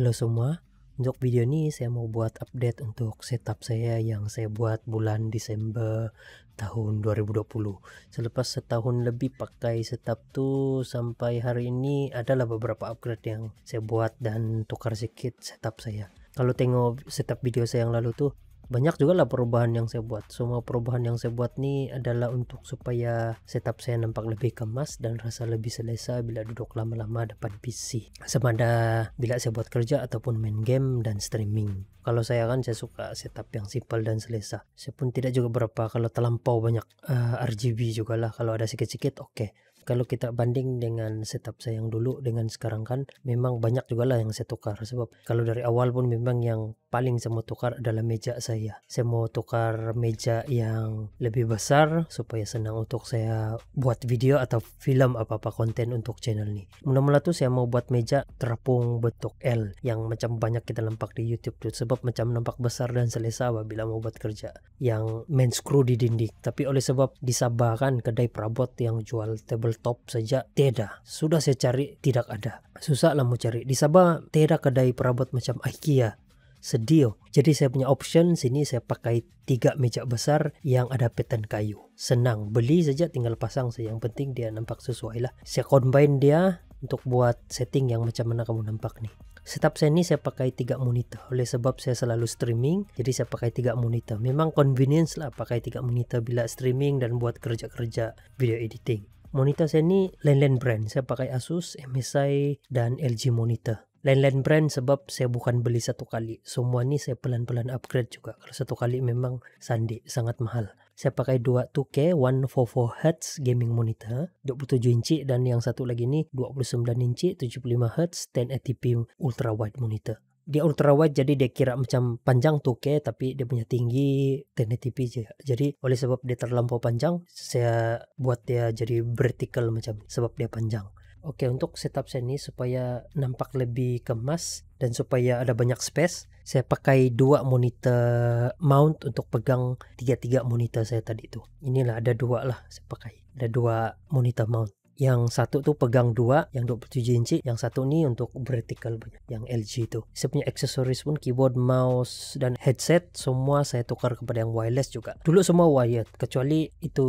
Halo semua, untuk video ini saya mau buat update untuk setup saya yang saya buat bulan Desember tahun 2020. Selepas setahun lebih pakai setup tu sampai hari ini adalah beberapa upgrade yang saya buat dan tukar sedikit setup saya. Kalau tengok setup video saya yang lalu tuh banyak juga lah perubahan yang saya buat semua perubahan yang saya buat ini adalah untuk supaya setup saya nampak lebih kemas dan rasa lebih selesa bila duduk lama-lama depan PC sama ada bila saya buat kerja ataupun main game dan streaming kalau saya kan saya suka setup yang simple dan selesa saya pun tidak juga berapa kalau terlampau banyak uh, eh, RGB juga lah kalau ada sedikit-sedikit oke okay kalau kita banding dengan setup saya yang dulu dengan sekarang kan memang banyak juga lah yang saya tukar sebab kalau dari awal pun memang yang paling saya mau tukar adalah meja saya. Saya mau tukar meja yang lebih besar supaya senang untuk saya buat video atau film apa-apa konten untuk channel ini. Mula-mula tuh saya mau buat meja terapung bentuk L yang macam banyak kita nampak di YouTube tuh sebab macam nampak besar dan selesa apabila mau buat kerja yang main screw di dinding. Tapi oleh sebab disabarkan kedai perabot yang jual tabletop saja tidak Sudah saya cari tidak ada. Susah lah mau cari. Di Sabah tidak kedai perabot macam IKEA sedih. Oh. Jadi saya punya option sini saya pakai tiga meja besar yang ada pattern kayu. Senang, beli saja tinggal pasang saja. Yang penting dia nampak sesuai lah. Saya combine dia untuk buat setting yang macam mana kamu nampak nih. Setup saya ini saya pakai tiga monitor oleh sebab saya selalu streaming jadi saya pakai tiga monitor memang convenience lah pakai tiga monitor bila streaming dan buat kerja-kerja video editing monitor saya ini lain-lain brand saya pakai Asus, MSI dan LG monitor lain-lain brand sebab saya bukan beli satu kali. Semua ini saya pelan-pelan upgrade juga. Kalau satu kali memang sandi sangat mahal. Saya pakai dua 2K 144Hz gaming monitor 27 inci dan yang satu lagi ini 29 inci 75Hz 1080p ultra wide monitor. Dia ultra wide jadi dia kira macam panjang 2K tapi dia punya tinggi 1080p aja. Jadi oleh sebab dia terlampau panjang saya buat dia jadi vertical macam sebab dia panjang. Oke, untuk setup saya ini supaya nampak lebih kemas dan supaya ada banyak space, saya pakai dua monitor mount untuk pegang tiga-tiga monitor saya tadi itu. Inilah ada dua lah saya pakai. Ada dua monitor mount yang satu tuh pegang dua, yang 27 inci, yang satu nih untuk vertical yang LG itu. Saya punya aksesoris pun keyboard, mouse, dan headset semua saya tukar kepada yang wireless juga. Dulu semua wired, kecuali itu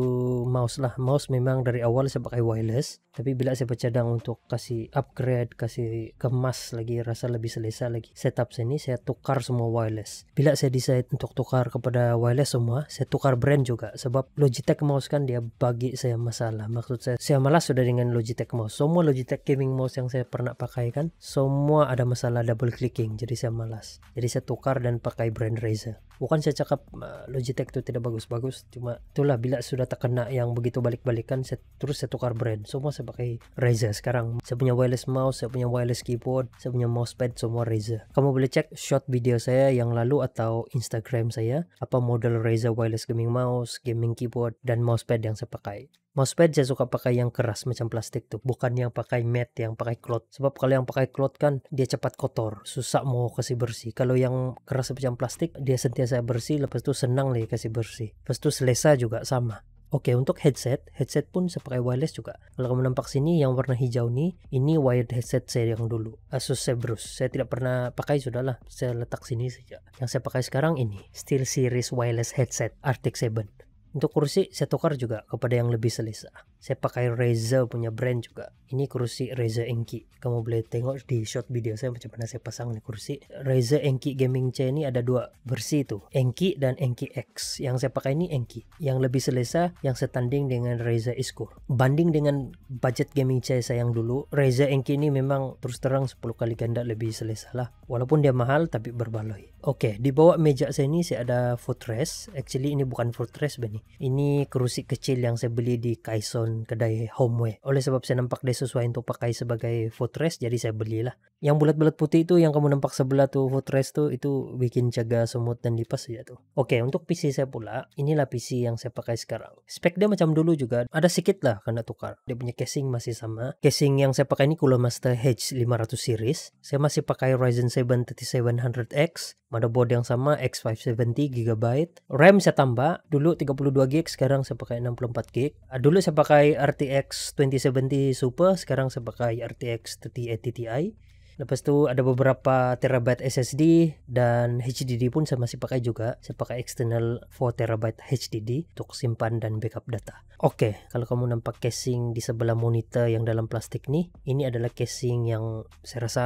mouse lah. Mouse memang dari awal saya pakai wireless, tapi bila saya bercadang untuk kasih upgrade, kasih kemas lagi, rasa lebih selesa lagi. Setup sini saya tukar semua wireless. Bila saya decide untuk tukar kepada wireless semua, saya tukar brand juga. Sebab Logitech mouse kan dia bagi saya masalah. Maksud saya, saya malas sudah ada dengan Logitech mouse semua Logitech gaming mouse yang saya pernah pakai kan semua ada masalah double clicking jadi saya malas jadi saya tukar dan pakai brand Razer bukan saya cakap eh, Logitech itu tidak bagus-bagus cuma itulah bila sudah terkena yang begitu balik-balikan saya, terus saya tukar brand semua saya pakai Razer sekarang saya punya wireless mouse saya punya wireless keyboard saya punya mousepad semua Razer kamu boleh cek short video saya yang lalu atau Instagram saya apa model Razer wireless gaming mouse gaming keyboard dan mousepad yang saya pakai mousepad saya suka pakai yang keras macam plastik tuh bukan yang pakai matte yang pakai cloth sebab kalau yang pakai cloth kan dia cepat kotor susah mau kasih bersih kalau yang keras macam plastik dia sentiasa saya bersih lepas itu senang lagi kasih bersih lepas itu selesa juga sama Oke, untuk headset, headset pun sepakai wireless juga. Kalau kamu nampak sini yang warna hijau nih, ini wired headset saya yang dulu, Asus Zebrus. Saya tidak pernah pakai sudah lah, saya letak sini saja. Yang saya pakai sekarang ini, Steel Series Wireless Headset Arctic 7. Untuk kursi saya tukar juga kepada yang lebih selesa. Saya pakai Razer punya brand juga. Ini kursi Razer Enki. Kamu boleh tengok di short video saya macam mana saya pasang nih kursi. Razer Enki Gaming chair ini ada dua versi itu. Enki dan Enki X. Yang saya pakai ini Enki. Yang lebih selesa yang setanding dengan Razer Iskur. Banding dengan budget gaming chair saya yang dulu, Razer Enki ini memang terus terang 10 kali ganda lebih selesa lah. Walaupun dia mahal tapi berbaloi. Oke, okay, di bawah meja saya ini saya ada footrest. Actually ini bukan footrest Benny ini kerusi kecil yang saya beli di Kaison kedai homeware. Oleh sebab saya nampak dia sesuai untuk pakai sebagai footrest jadi saya belilah yang bulat-bulat putih itu yang kamu nampak sebelah tuh footrest tuh itu bikin jaga semut dan lipas ya tuh. Oke, untuk PC saya pula, inilah PC yang saya pakai sekarang. Spek dia macam dulu juga, ada sedikit lah karena tukar. Dia punya casing masih sama. Casing yang saya pakai ini Cooler Master h 500 series. Saya masih pakai Ryzen 7 3700X, motherboard yang sama X570 GB. RAM saya tambah, dulu 32 GB, sekarang saya pakai 64 GB. Ah, dulu saya pakai RTX 2070 Super, sekarang saya pakai RTX 3080 Ti. Lepas itu ada beberapa terabyte SSD dan HDD pun saya masih pakai juga. Saya pakai external 4 terabyte HDD untuk simpan dan backup data. Oke, okay, kalau kamu nampak casing di sebelah monitor yang dalam plastik nih, ini adalah casing yang saya rasa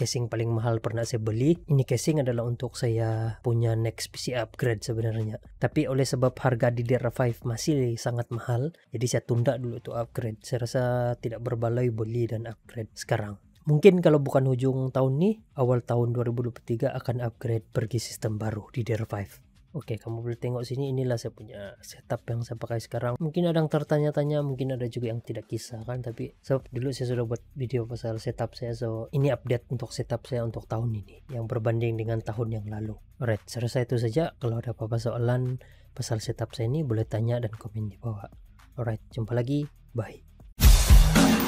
casing paling mahal pernah saya beli. Ini casing adalah untuk saya punya next PC upgrade sebenarnya. Tapi oleh sebab harga DDR5 masih sangat mahal, jadi saya tunda dulu untuk upgrade. Saya rasa tidak berbaloi beli dan upgrade sekarang. Mungkin kalau bukan ujung tahun nih, awal tahun 2023 akan upgrade pergi sistem baru di Dare 5. Oke, kamu boleh tengok sini inilah saya punya setup yang saya pakai sekarang. Mungkin ada yang tertanya-tanya, mungkin ada juga yang tidak kisah kan, tapi so, dulu saya sudah buat video pasal setup saya. So, ini update untuk setup saya untuk tahun ini yang berbanding dengan tahun yang lalu. Alright, selesai itu saja. Kalau ada apa-apa soalan pasal setup saya ini boleh tanya dan komen di bawah. Alright, jumpa lagi. Bye.